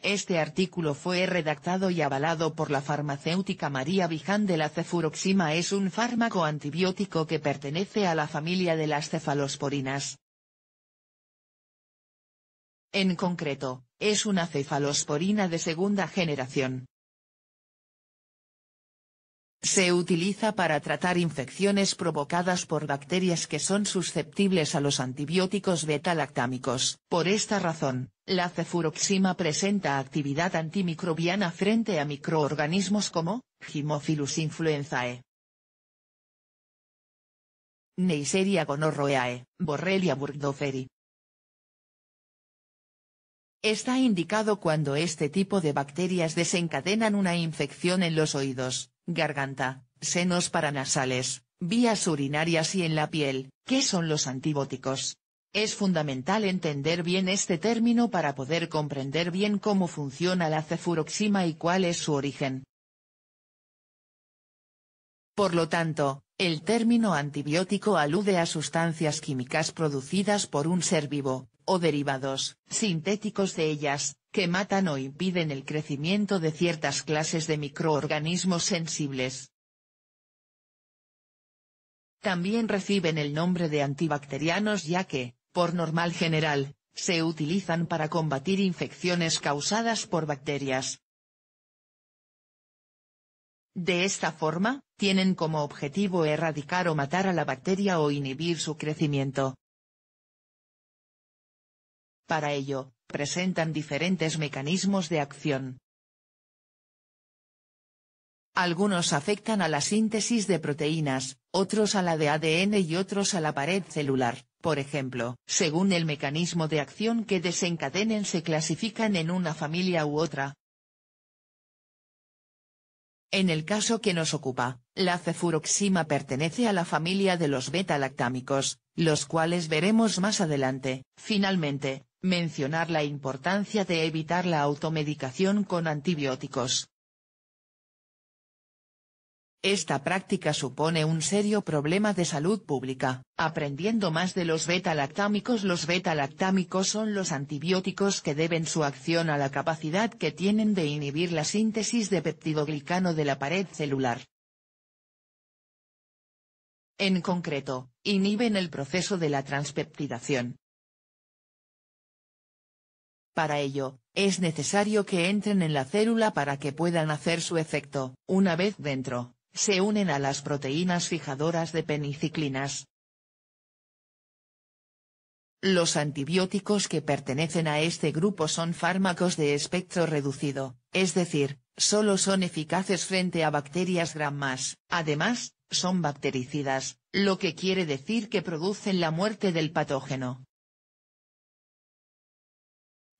Este artículo fue redactado y avalado por la farmacéutica María Viján de la cefuroxima es un fármaco antibiótico que pertenece a la familia de las cefalosporinas. En concreto, es una cefalosporina de segunda generación. Se utiliza para tratar infecciones provocadas por bacterias que son susceptibles a los antibióticos beta-lactámicos. Por esta razón, la cefuroxima presenta actividad antimicrobiana frente a microorganismos como, Haemophilus influenzae. Neisseria gonorroeae, Borrelia burgdorferi. Está indicado cuando este tipo de bacterias desencadenan una infección en los oídos, garganta, senos paranasales, vías urinarias y en la piel. ¿Qué son los antibióticos? Es fundamental entender bien este término para poder comprender bien cómo funciona la cefuroxima y cuál es su origen. Por lo tanto, el término antibiótico alude a sustancias químicas producidas por un ser vivo, o derivados sintéticos de ellas, que matan o impiden el crecimiento de ciertas clases de microorganismos sensibles. También reciben el nombre de antibacterianos ya que, por normal general, se utilizan para combatir infecciones causadas por bacterias. De esta forma, tienen como objetivo erradicar o matar a la bacteria o inhibir su crecimiento. Para ello, presentan diferentes mecanismos de acción. Algunos afectan a la síntesis de proteínas, otros a la de ADN y otros a la pared celular, por ejemplo. Según el mecanismo de acción que desencadenen se clasifican en una familia u otra. En el caso que nos ocupa, la cefuroxima pertenece a la familia de los beta-lactámicos, los cuales veremos más adelante. Finalmente, Mencionar la importancia de evitar la automedicación con antibióticos. Esta práctica supone un serio problema de salud pública. Aprendiendo más de los beta-lactámicos Los beta-lactámicos son los antibióticos que deben su acción a la capacidad que tienen de inhibir la síntesis de peptidoglicano de la pared celular. En concreto, inhiben el proceso de la transpeptidación, para ello, es necesario que entren en la célula para que puedan hacer su efecto. Una vez dentro, se unen a las proteínas fijadoras de peniciclinas. Los antibióticos que pertenecen a este grupo son fármacos de espectro reducido, es decir, solo son eficaces frente a bacterias grammas. Además, son bactericidas, lo que quiere decir que producen la muerte del patógeno.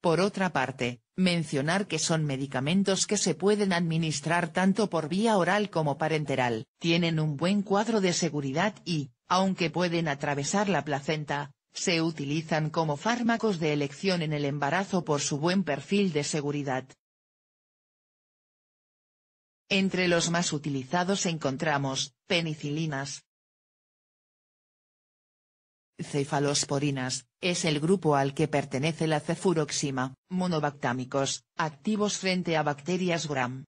Por otra parte, mencionar que son medicamentos que se pueden administrar tanto por vía oral como parenteral, tienen un buen cuadro de seguridad y, aunque pueden atravesar la placenta, se utilizan como fármacos de elección en el embarazo por su buen perfil de seguridad. Entre los más utilizados encontramos, penicilinas, Cefalosporinas, es el grupo al que pertenece la cefuroxima, monobactámicos, activos frente a bacterias gram.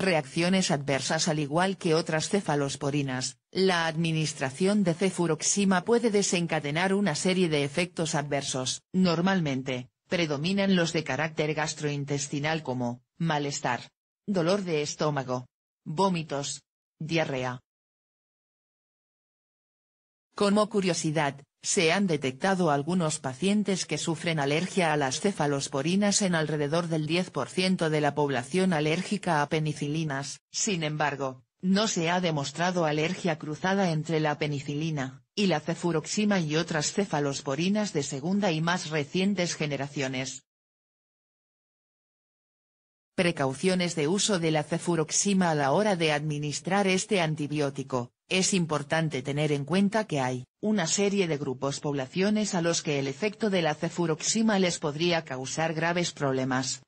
Reacciones adversas Al igual que otras cefalosporinas, la administración de cefuroxima puede desencadenar una serie de efectos adversos. Normalmente, predominan los de carácter gastrointestinal como, malestar, dolor de estómago, vómitos, diarrea, como curiosidad, se han detectado algunos pacientes que sufren alergia a las cefalosporinas en alrededor del 10% de la población alérgica a penicilinas. Sin embargo, no se ha demostrado alergia cruzada entre la penicilina, y la cefuroxima y otras cefalosporinas de segunda y más recientes generaciones. Precauciones de uso de la cefuroxima a la hora de administrar este antibiótico. Es importante tener en cuenta que hay, una serie de grupos poblaciones a los que el efecto de la cefuroxima les podría causar graves problemas.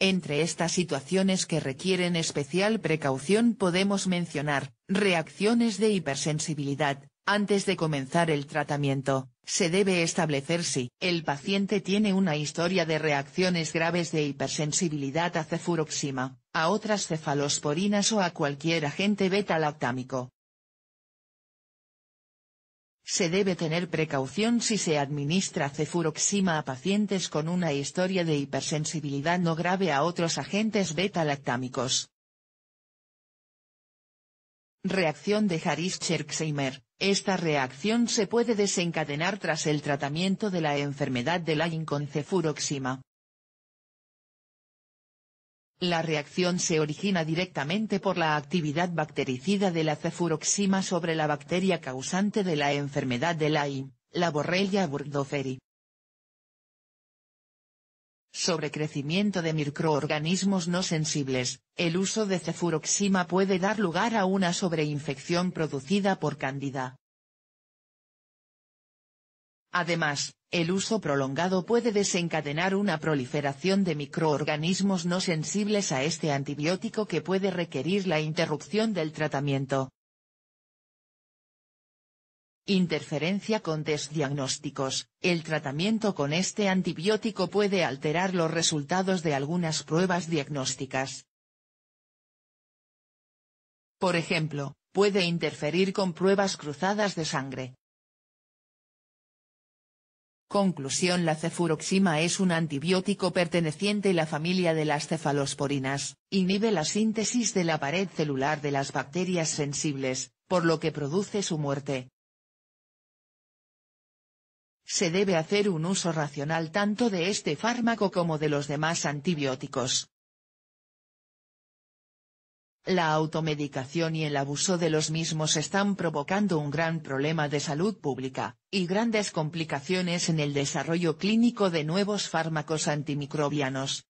Entre estas situaciones que requieren especial precaución podemos mencionar, reacciones de hipersensibilidad, antes de comenzar el tratamiento, se debe establecer si el paciente tiene una historia de reacciones graves de hipersensibilidad a cefuroxima, a otras cefalosporinas o a cualquier agente beta-lactámico. Se debe tener precaución si se administra cefuroxima a pacientes con una historia de hipersensibilidad no grave a otros agentes beta-lactámicos. Reacción de Harris-Cherksheimer. Esta reacción se puede desencadenar tras el tratamiento de la enfermedad de Lyme con cefuroxima. La reacción se origina directamente por la actividad bactericida de la cefuroxima sobre la bacteria causante de la enfermedad de Lyme, la Borrelia burgdorferi sobre crecimiento de microorganismos no sensibles, el uso de cefuroxima puede dar lugar a una sobreinfección producida por cándida. Además, el uso prolongado puede desencadenar una proliferación de microorganismos no sensibles a este antibiótico que puede requerir la interrupción del tratamiento, Interferencia con desdiagnósticos, diagnósticos, el tratamiento con este antibiótico puede alterar los resultados de algunas pruebas diagnósticas. Por ejemplo, puede interferir con pruebas cruzadas de sangre. Conclusión La cefuroxima es un antibiótico perteneciente a la familia de las cefalosporinas, inhibe la síntesis de la pared celular de las bacterias sensibles, por lo que produce su muerte. Se debe hacer un uso racional tanto de este fármaco como de los demás antibióticos. La automedicación y el abuso de los mismos están provocando un gran problema de salud pública, y grandes complicaciones en el desarrollo clínico de nuevos fármacos antimicrobianos,